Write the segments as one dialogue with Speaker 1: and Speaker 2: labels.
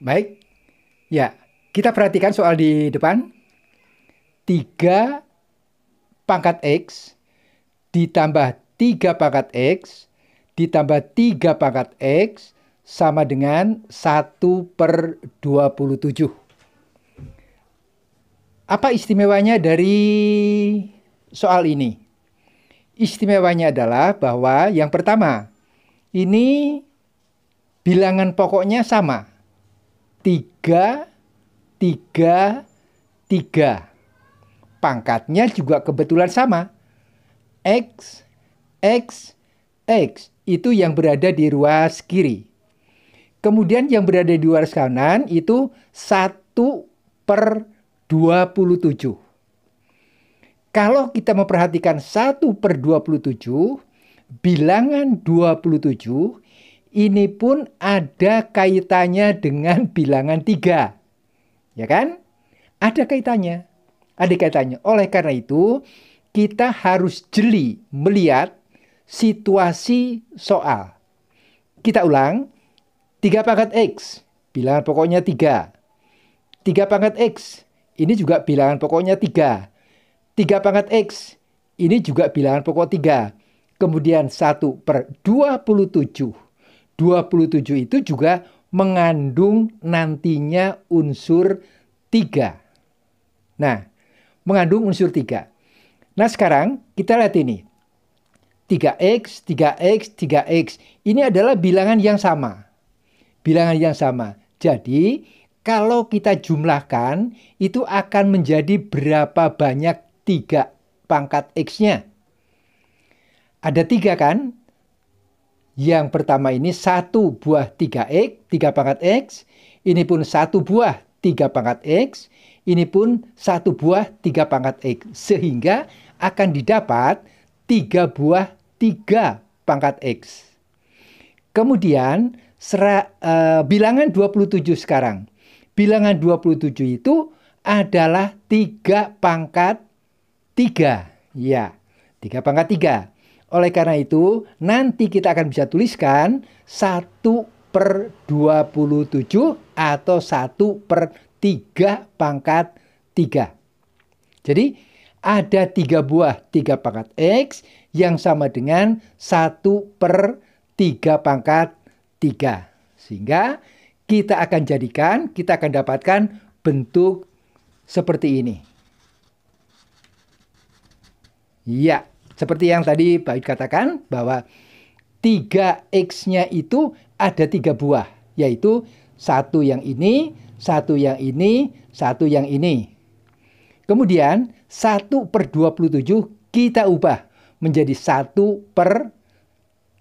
Speaker 1: Baik. Ya, kita perhatikan soal di depan. 3 pangkat X ditambah 3 pangkat X ditambah 3 pangkat X sama dengan 1 per 27. Apa istimewanya dari soal ini? Istimewanya adalah bahwa yang pertama, ini bilangan pokoknya sama, 3, 3, 3. Pangkatnya juga kebetulan sama. X, X, X itu yang berada di ruas kiri. Kemudian yang berada di ruas kanan itu 1 per 27. Kalau kita memperhatikan 1 per 27, bilangan 27 ini pun ada kaitannya dengan bilangan tiga. Ya kan? Ada kaitannya. Ada kaitannya. Oleh karena itu, kita harus jeli melihat situasi soal. Kita ulang. tiga pangkat X, bilangan pokoknya tiga, tiga pangkat X, ini juga bilangan pokoknya tiga, tiga pangkat X, ini juga bilangan pokok tiga, Kemudian satu per dua puluh tujuh. 27 itu juga mengandung nantinya unsur 3. Nah, mengandung unsur 3. Nah, sekarang kita lihat ini. 3x, 3x, 3x. Ini adalah bilangan yang sama. Bilangan yang sama. Jadi, kalau kita jumlahkan, itu akan menjadi berapa banyak 3 pangkat x-nya. Ada 3 kan? Yang pertama ini 1 buah 3X, 3 pangkat X. Ini pun 1 buah 3 pangkat X. Ini pun 1 buah 3 pangkat X. Sehingga akan didapat 3 buah 3 pangkat X. Kemudian sera, uh, bilangan 27 sekarang. Bilangan 27 itu adalah 3 pangkat 3. Ya, 3 pangkat 3. Oleh karena itu, nanti kita akan bisa tuliskan 1 per 27 atau 1 per 3 pangkat 3. Jadi, ada 3 buah 3 pangkat X yang sama dengan 1 per 3 pangkat 3. Sehingga kita akan jadikan, kita akan dapatkan bentuk seperti ini. Ya, seperti yang tadi Baik katakan bahwa 3X-nya itu ada tiga buah, yaitu satu yang ini, satu yang ini, satu yang ini. Kemudian 1 per 27 kita ubah menjadi 1 per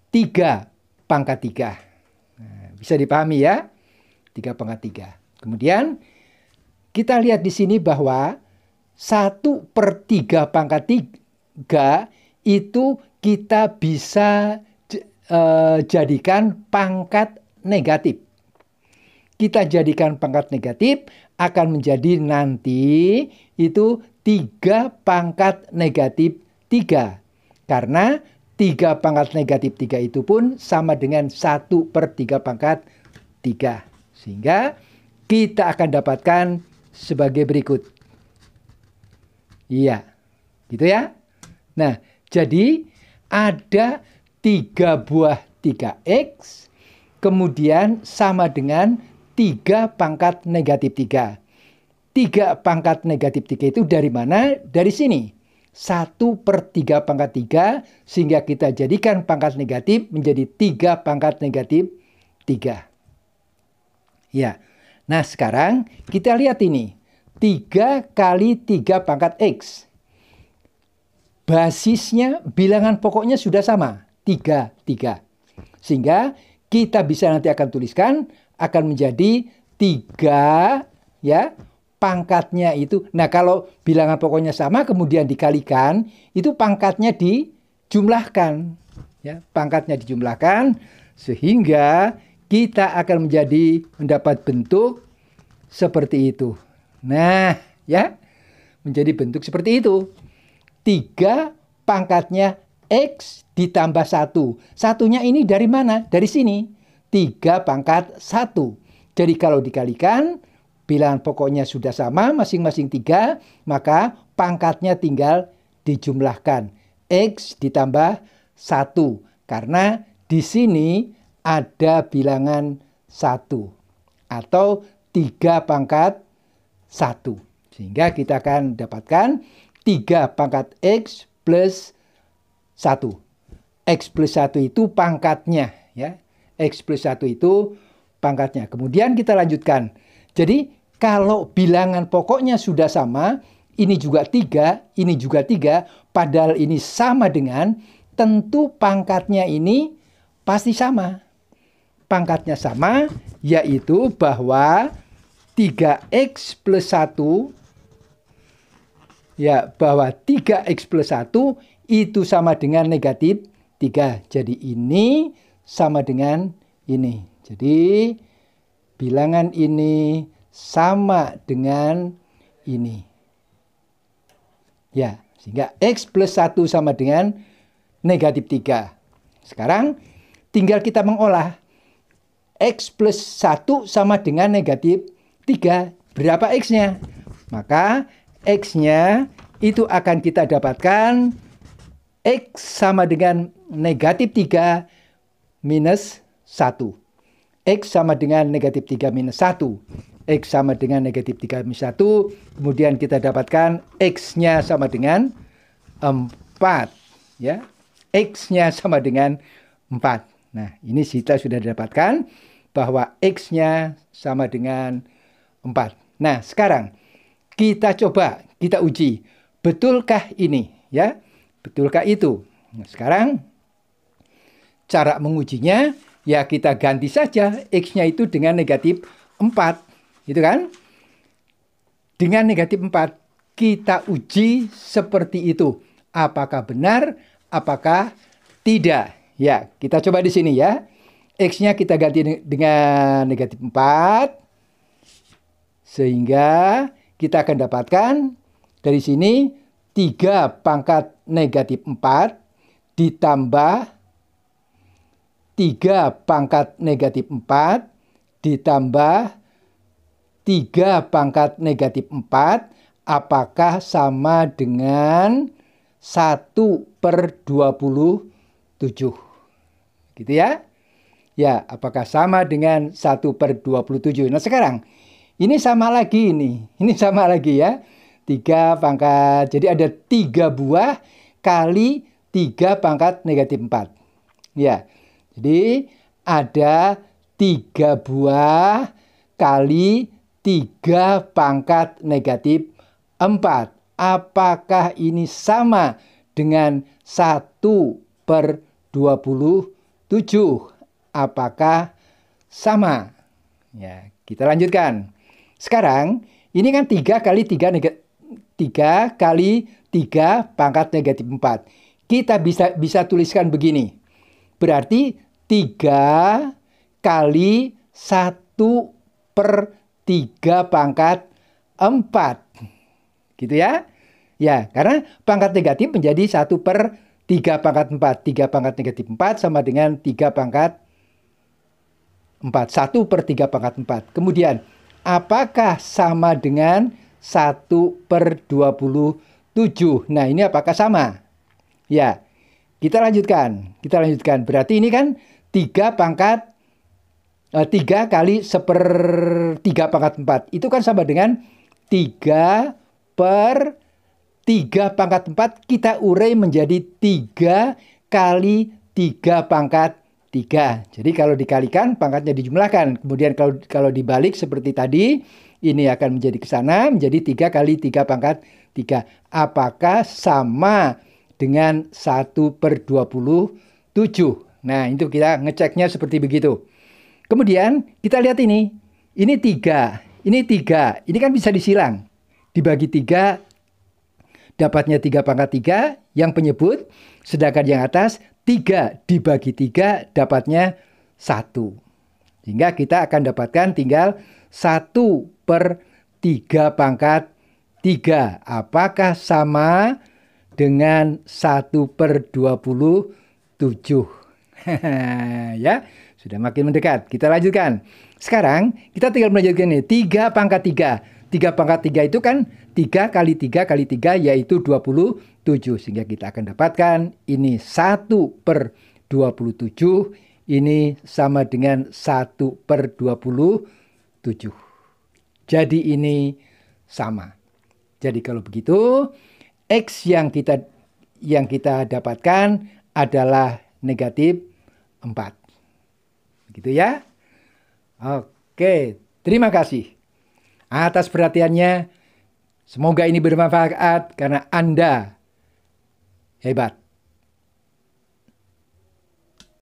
Speaker 1: 3 pangkat 3. Nah, bisa dipahami ya? 3 pangkat 3. Kemudian kita lihat di sini bahwa 1 per 3 pangkat 3 itu kita bisa eh, jadikan pangkat negatif. Kita jadikan pangkat negatif akan menjadi nanti itu tiga pangkat negatif tiga. Karena tiga pangkat negatif tiga itu pun sama dengan satu per tiga pangkat tiga. Sehingga kita akan dapatkan sebagai berikut. Iya, gitu ya. Nah, jadi ada tiga buah 3x kemudian sama dengan tiga pangkat negatif 3. 3 pangkat negatif 3 itu dari mana? Dari sini. 1 per 3 pangkat 3 sehingga kita jadikan pangkat negatif menjadi 3 pangkat negatif 3. Ya. Nah sekarang kita lihat ini. 3 kali 3 pangkat X basisnya bilangan pokoknya sudah sama, 3, 3. Sehingga kita bisa nanti akan tuliskan akan menjadi tiga ya pangkatnya itu. Nah, kalau bilangan pokoknya sama kemudian dikalikan, itu pangkatnya dijumlahkan ya, pangkatnya dijumlahkan sehingga kita akan menjadi mendapat bentuk seperti itu. Nah, ya, menjadi bentuk seperti itu. 3 pangkatnya X ditambah 1. Satunya ini dari mana? Dari sini. 3 pangkat 1. Jadi kalau dikalikan, bilangan pokoknya sudah sama, masing-masing 3, maka pangkatnya tinggal dijumlahkan. X ditambah 1. Karena di sini ada bilangan 1 atau 3 pangkat 1. Sehingga kita akan dapatkan 3 pangkat X plus 1. X plus 1 itu pangkatnya. ya X plus 1 itu pangkatnya. Kemudian kita lanjutkan. Jadi kalau bilangan pokoknya sudah sama, ini juga 3, ini juga 3, padahal ini sama dengan, tentu pangkatnya ini pasti sama. Pangkatnya sama, yaitu bahwa 3x plus 1 ya bahwa 3x plus 1 itu sama dengan negatif 3. Jadi ini sama dengan ini. Jadi bilangan ini sama dengan ini. Ya, sehingga X plus 1 sama dengan negatif 3. Sekarang tinggal kita mengolah. X plus 1 sama dengan negatif 3. Berapa X-nya? Maka X-nya itu akan kita dapatkan X sama dengan negatif 3 minus 1. X sama dengan negatif 3 minus 1. X sama dengan negatif 3 minus 1. Kemudian kita dapatkan X-nya sama dengan 4. Ya. X-nya sama dengan 4. Nah, ini kita sudah dapatkan bahwa X-nya sama dengan 4. Nah, sekarang kita coba, kita uji, betulkah ini, ya? Betulkah itu? Nah, sekarang cara mengujinya ya kita ganti saja x-nya itu dengan negatif 4, gitu kan? Dengan negatif 4 kita uji seperti itu. Apakah benar, apakah tidak? Ya, kita coba di sini ya. X-nya kita ganti dengan negatif 4. Sehingga kita akan dapatkan dari sini 3 pangkat negatif 4 ditambah 3 pangkat negatif 4 ditambah 3 pangkat negatif 4 apakah sama dengan 1 per 27. Gitu ya. Ya, apakah sama dengan 1 per 27. Nah sekarang ini sama lagi ini. Ini sama lagi ya. tiga pangkat. Jadi ada tiga buah kali tiga pangkat negatif empat. Ya. Jadi ada tiga buah kali tiga pangkat negatif empat. Apakah ini sama dengan satu per dua puluh tujuh? Apakah sama? Ya, kita lanjutkan. Sekarang, ini kan 3 kali 3, 3 kali 3 pangkat negatif 4. Kita bisa bisa tuliskan begini. Berarti 3 kali 1 per 3 pangkat 4. Gitu ya. Ya, karena pangkat negatif menjadi 1 per 3 pangkat 4. 3 pangkat negatif 4 sama dengan 3 pangkat 4. 1 per 3 pangkat 4. Kemudian apakah sama dengan 1 per 27? Nah, ini apakah sama? Ya, kita lanjutkan. Kita lanjutkan. Berarti ini kan 3 pangkat eh, 3 kali 1 per 3 pangkat 4. Itu kan sama dengan 3 per 3 pangkat 4 kita urai menjadi 3 kali 3 pangkat tiga. Jadi kalau dikalikan pangkatnya dijumlahkan. Kemudian kalau kalau dibalik seperti tadi, ini akan menjadi ke sana menjadi tiga kali tiga pangkat tiga. Apakah sama dengan satu per 27? Nah, itu kita ngeceknya seperti begitu. Kemudian kita lihat ini. Ini tiga, ini tiga. Ini kan bisa disilang. Dibagi tiga, dapatnya tiga pangkat tiga yang penyebut, sedangkan yang atas 3 dibagi 3 dapatnya 1. Sehingga kita akan dapatkan tinggal 1 per 3 pangkat 3. Apakah sama dengan 1 per 27? ya, sudah makin mendekat. Kita lanjutkan. Sekarang kita tinggal melanjutkan ini. 3 pangkat 3. 3 pangkat 3 itu kan 3 kali 3 kali 3 yaitu 27. Sehingga kita akan dapatkan ini 1 per 27. Ini sama dengan 1 per 27. Jadi ini sama. Jadi kalau begitu X yang kita yang kita dapatkan adalah negatif 4. Begitu ya. Oke, terima kasih atas perhatiannya. Semoga ini bermanfaat karena Anda hebat.